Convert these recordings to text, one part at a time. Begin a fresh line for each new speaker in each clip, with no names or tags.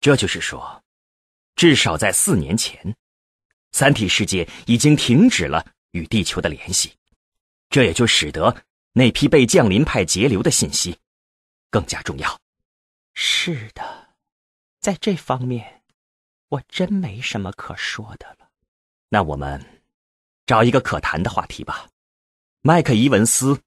这就是说，至少在四年前，三体世界已经停止了与地球的联系，这也就使得那批被降临派截留的信息更加重要。是的，在这方面，我真没什么可说的了。那我们找一个可谈的话题吧。麦克伊文斯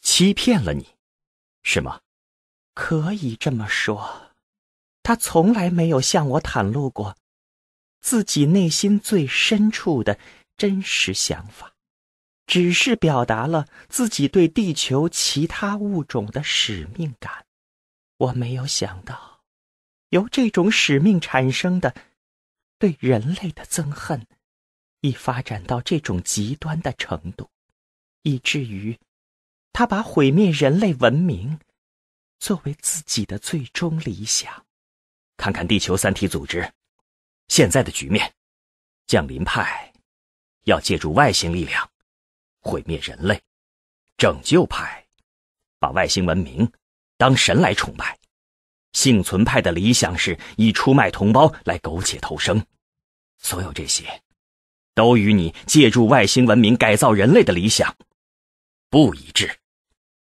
欺骗了你，是吗？可以这么说。他从来没有向我袒露过自己内心最深处的真实想法，只是表达了自己对地球其他物种的使命感。我没有想到，由这种使命产生的对人类的憎恨，已发展到这种极端的程度，以至于他把毁灭人类文明作为自己的最终理想。看看地球三体组织，现在的局面：降临派要借助外星力量毁灭人类；拯救派把外星文明当神来崇拜；幸存派的理想是以出卖同胞来苟且偷生。所有这些，都与你借助外星文明改造人类的理想不一致。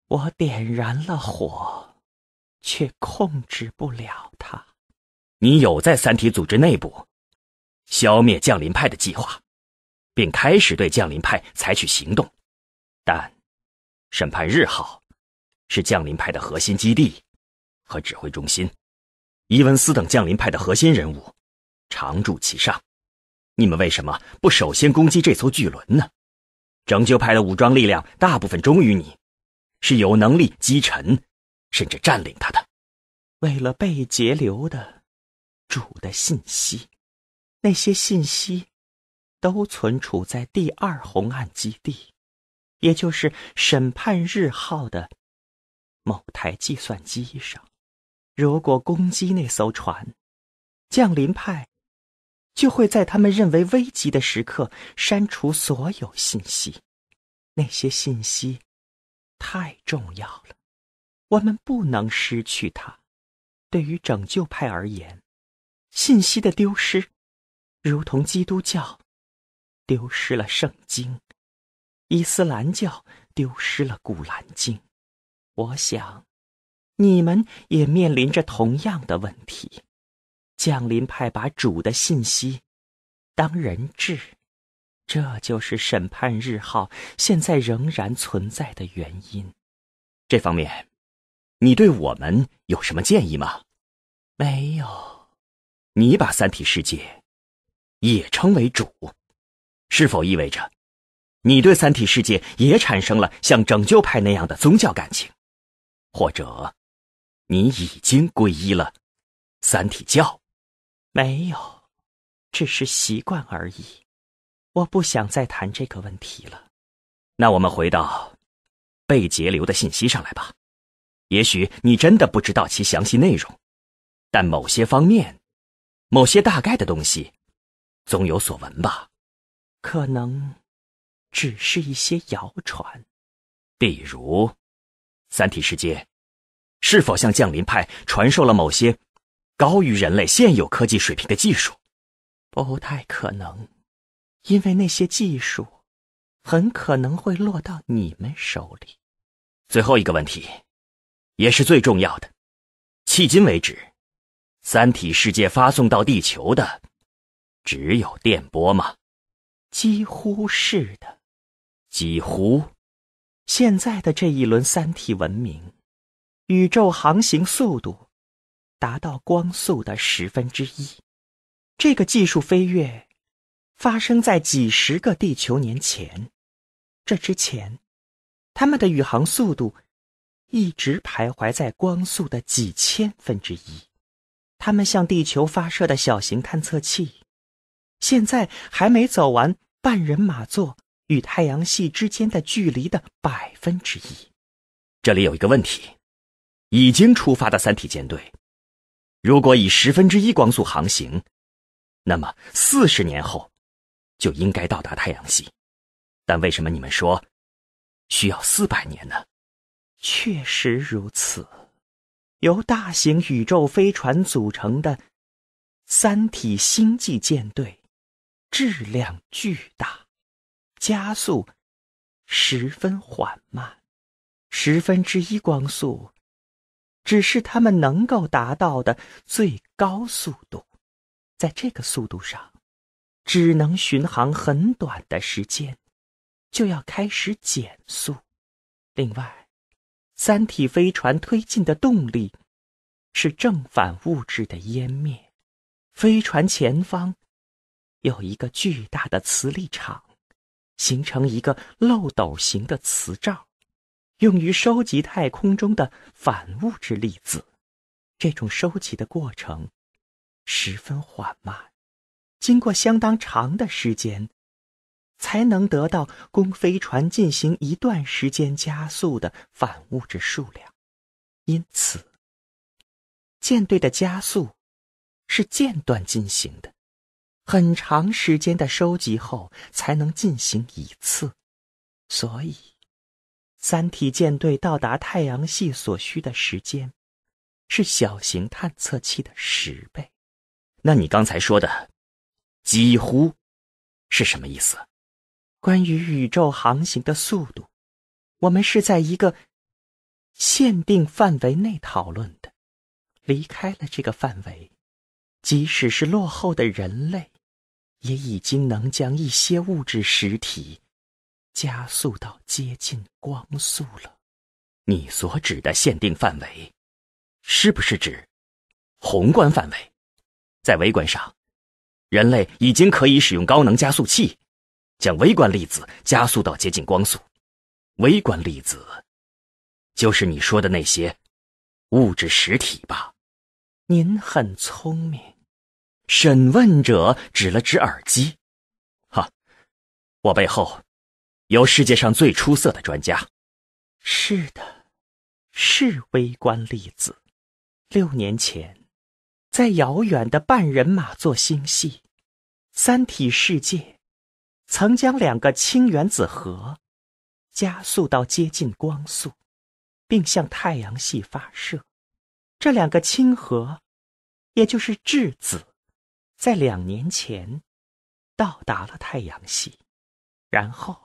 我点燃了火，却控制不了它。你有在三体组织内部消灭降临派的计划，并开始对降临派采取行动，但审判日号是降临派的核心基地和指挥中心，伊文斯等降临派的核心人物常驻其上。你们为什么不首先攻击这艘巨轮呢？拯救派的武装力量大部分忠于你，是有能力击沉甚至占领它的。为了被截留的。主的信息，那些信息都存储在第二红岸基地，也就是审判日号的某台计算机上。如果攻击那艘船，降临派就会在他们认为危急的时刻删除所有信息。那些信息太重要了，我们不能失去它。对于拯救派而言。信息的丢失，如同基督教丢失了《圣经》，伊斯兰教丢失了《古兰经》。我想，你们也面临着同样的问题。降临派把主的信息当人质，这就是审判日号现在仍然存在的原因。这方面，你对我们有什么建议吗？没有。你把三体世界也称为主，是否意味着你对三体世界也产生了像拯救派那样的宗教感情，或者你已经皈依了三体教？没有，只是习惯而已。我不想再谈这个问题了。那我们回到被截留的信息上来吧。也许你真的不知道其详细内容，但某些方面。某些大概的东西，总有所闻吧。可能只是一些谣传，比如三体世界是否向降临派传授了某些高于人类现有科技水平的技术？不太可能，因为那些技术很可能会落到你们手里。最后一个问题，也是最重要的，迄今为止。三体世界发送到地球的，只有电波吗？几乎是的，几乎。现在的这一轮三体文明，宇宙航行速度达到光速的十分之一。这个技术飞跃，发生在几十个地球年前。这之前，他们的宇航速度一直徘徊在光速的几千分之一。他们向地球发射的小型探测器，现在还没走完半人马座与太阳系之间的距离的百分之一。这里有一个问题：已经出发的三体舰队，如果以十分之一光速航行，那么四十年后就应该到达太阳系。但为什么你们说需要四百年呢？确实如此。由大型宇宙飞船组成的三体星际舰队，质量巨大，加速十分缓慢。十分之一光速，只是他们能够达到的最高速度。在这个速度上，只能巡航很短的时间，就要开始减速。另外。三体飞船推进的动力是正反物质的湮灭。飞船前方有一个巨大的磁力场，形成一个漏斗形的磁罩，用于收集太空中的反物质粒子。这种收集的过程十分缓慢，经过相当长的时间。才能得到供飞船进行一段时间加速的反物质数量，因此舰队的加速是间断进行的，很长时间的收集后才能进行一次。所以，三体舰队到达太阳系所需的时间是小型探测器的十倍。那你刚才说的“几乎”是什么意思？关于宇宙航行的速度，我们是在一个限定范围内讨论的。离开了这个范围，即使是落后的人类，也已经能将一些物质实体加速到接近光速了。你所指的限定范围，是不是指宏观范围？在微观上，人类已经可以使用高能加速器。将微观粒子加速到接近光速，微观粒子，就是你说的那些物质实体吧？您很聪明。审问者指了指耳机，哈，我背后有世界上最出色的专家。是的，是微观粒子。六年前，在遥远的半人马座星系，《三体》世界。曾将两个氢原子核加速到接近光速，并向太阳系发射。这两个氢核，也就是质子，在两年前到达了太阳系，然后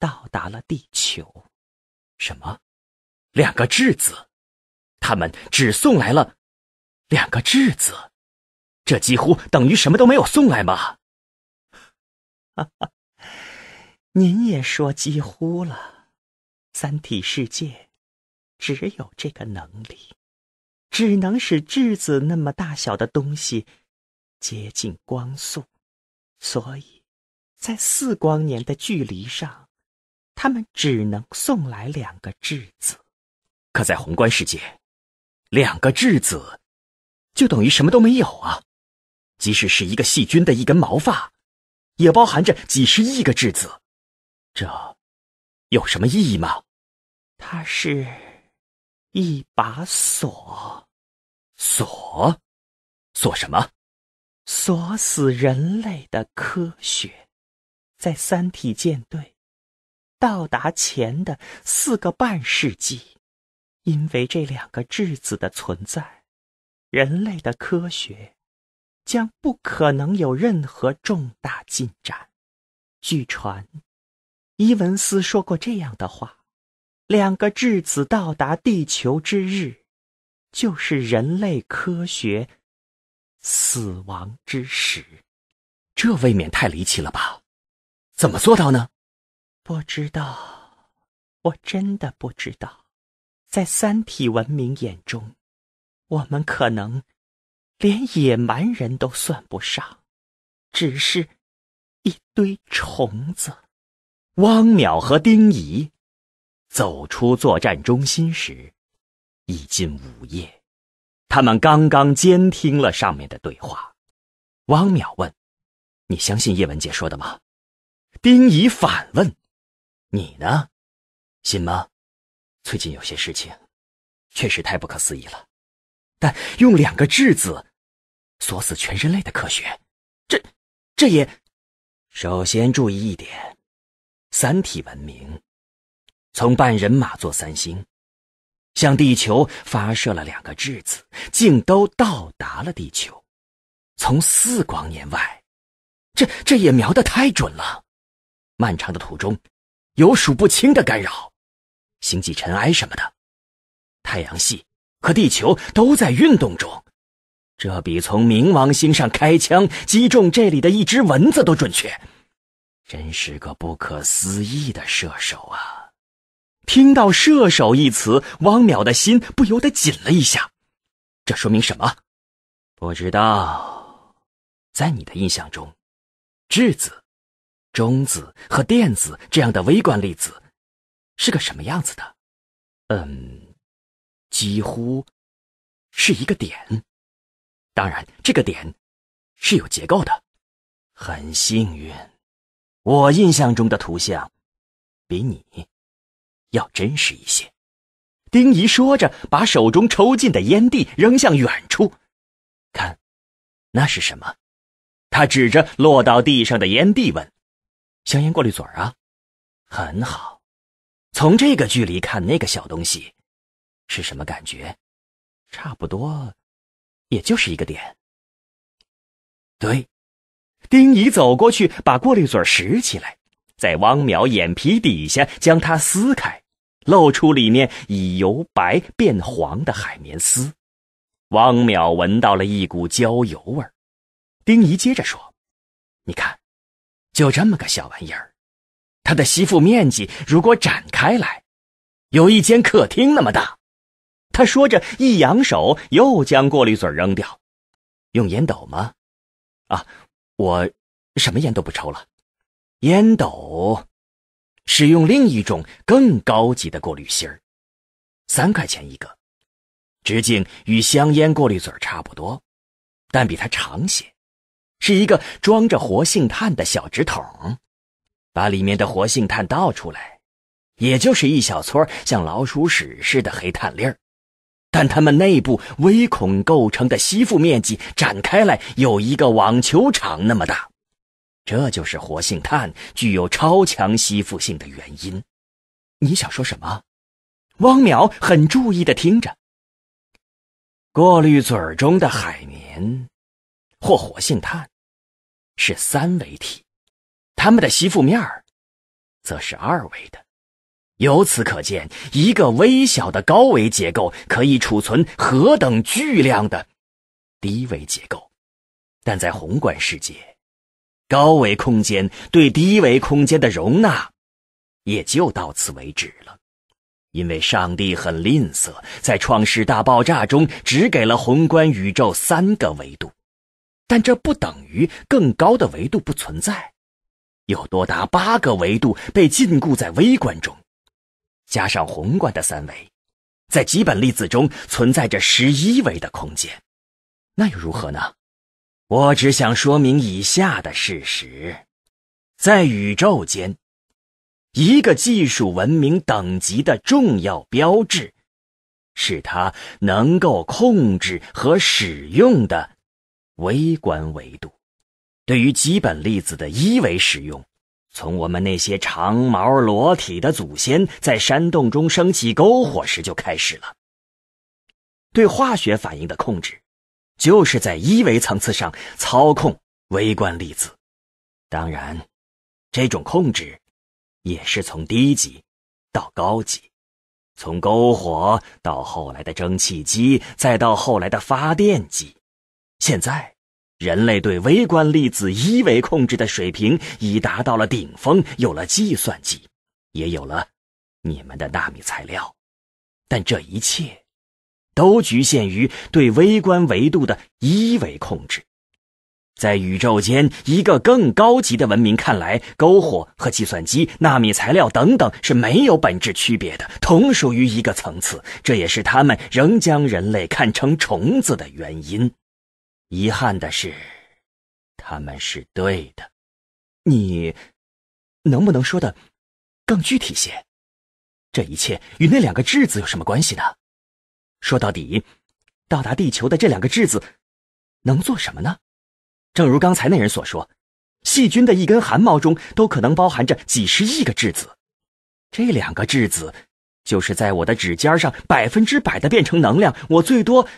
到达了地球。什么？两个质子？他们只送来了两个质子，这几乎等于什么都没有送来吗？哈哈，您也说几乎了。三体世界只有这个能力，只能使质子那么大小的东西接近光速，所以在四光年的距离上，他们只能送来两个质子。可在宏观世界，两个质子就等于什么都没有啊，即使是一个细菌的一根毛发。也包含着几十亿个质子，这有什么意义吗？它是一把锁，锁锁什么？锁死人类的科学。在三体舰队到达前的四个半世纪，因为这两个质子的存在，人类的科学。将不可能有任何重大进展。据传，伊文斯说过这样的话：“两个质子到达地球之日，就是人类科学死亡之时。”这未免太离奇了吧？怎么做到呢？不知道，我真的不知道。在三体文明眼中，我们可能。连野蛮人都算不上，只是一堆虫子。汪淼和丁仪走出作战中心时，已近午夜。他们刚刚监听了上面的对话。汪淼问：“你相信叶文洁说的吗？”丁仪反问：“你呢？信吗？”最近有些事情确实太不可思议了，但用两个质子。锁死全人类的科学，这，这也。首先注意一点，三体文明从半人马座三星向地球发射了两个质子，竟都到达了地球。从四光年外，这这也瞄得太准了。漫长的途中，有数不清的干扰，星际尘埃什么的，太阳系和地球都在运动中。这比从冥王星上开枪击中这里的一只蚊子都准确，真是个不可思议的射手啊！听到“射手”一词，汪淼的心不由得紧了一下。这说明什么？不知道。在你的印象中，质子、中子和电子这样的微观粒子是个什么样子的？嗯，几乎是一个点。当然，这个点是有结构的。很幸运，我印象中的图像比你要真实一些。丁仪说着，把手中抽进的烟蒂扔向远处。看，那是什么？他指着落到地上的烟蒂问：“香烟过滤嘴啊？”很好，从这个距离看那个小东西是什么感觉？差不多。也就是一个点。对，丁姨走过去，把过滤嘴拾起来，在汪淼眼皮底下将它撕开，露出里面已由白变黄的海绵丝。汪淼闻到了一股焦油味儿。丁怡接着说：“你看，就这么个小玩意儿，它的吸附面积如果展开来，有一间客厅那么大。”他说着，一扬手，又将过滤嘴扔掉，用烟斗吗？啊，我什么烟都不抽了。烟斗使用另一种更高级的过滤芯儿，三块钱一个，直径与香烟过滤嘴差不多，但比它长些，是一个装着活性炭的小纸筒，把里面的活性炭倒出来，也就是一小撮像老鼠屎似的黑炭粒儿。看它们内部微孔构成的吸附面积展开来有一个网球场那么大，这就是活性炭具有超强吸附性的原因。你想说什么？汪淼很注意的听着。过滤嘴中的海绵或活性炭是三维体，它们的吸附面儿则是二维的。由此可见，一个微小的高维结构可以储存何等巨量的低维结构，但在宏观世界，高维空间对低维空间的容纳也就到此为止了，因为上帝很吝啬，在创世大爆炸中只给了宏观宇宙三个维度，但这不等于更高的维度不存在，有多达八个维度被禁锢在微观中。加上宏观的三维，在基本粒子中存在着十一维的空间，那又如何呢？我只想说明以下的事实：在宇宙间，一个技术文明等级的重要标志，是它能够控制和使用的微观维度。对于基本粒子的一维使用。从我们那些长毛裸体的祖先在山洞中升起篝火时就开始了。对化学反应的控制，就是在一维层次上操控微观粒子。当然，这种控制也是从低级到高级，从篝火到后来的蒸汽机，再到后来的发电机。现在。人类对微观粒子一维控制的水平已达到了顶峰，有了计算机，也有了你们的纳米材料，但这一切都局限于对微观维度的一维控制。在宇宙间，一个更高级的文明看来，篝火和计算机、纳米材料等等是没有本质区别的，同属于一个层次。这也是他们仍将人类看成虫子的原因。遗憾的是，他们是对的。你能不能说的更具体些？这一切与那两个质子有什么关系呢？说到底，到达地球的这两个质子能做什么呢？正如刚才那人所说，细菌的一根汗毛中都可能包含着几十亿个质子。这两个质子就是在我的指尖上百分之百的变成能量，我最多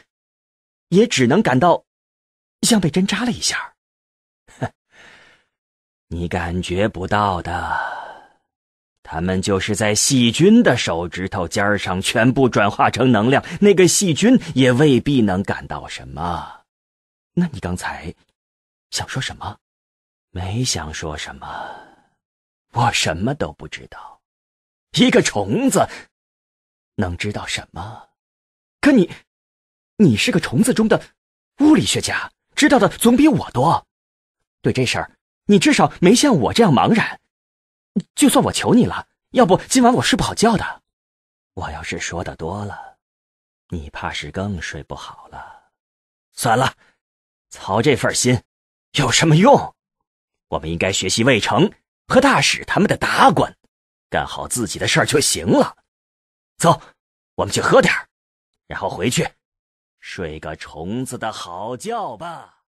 也只能感到。像被针扎了一下，哼，你感觉不到的。他们就是在细菌的手指头尖上全部转化成能量，那个细菌也未必能感到什么。那你刚才想说什么？没想说什么，我什么都不知道。一个虫子能知道什么？可你，你是个虫子中的物理学家。知道的总比我多，对这事儿，你至少没像我这样茫然。就算我求你了，要不今晚我睡不好觉的。我要是说的多了，你怕是更睡不好了。算了，操这份心有什么用？我们应该学习魏成和大使他们的达官，干好自己的事儿就行了。走，我们去喝点儿，然后回去。睡个虫子的好觉吧。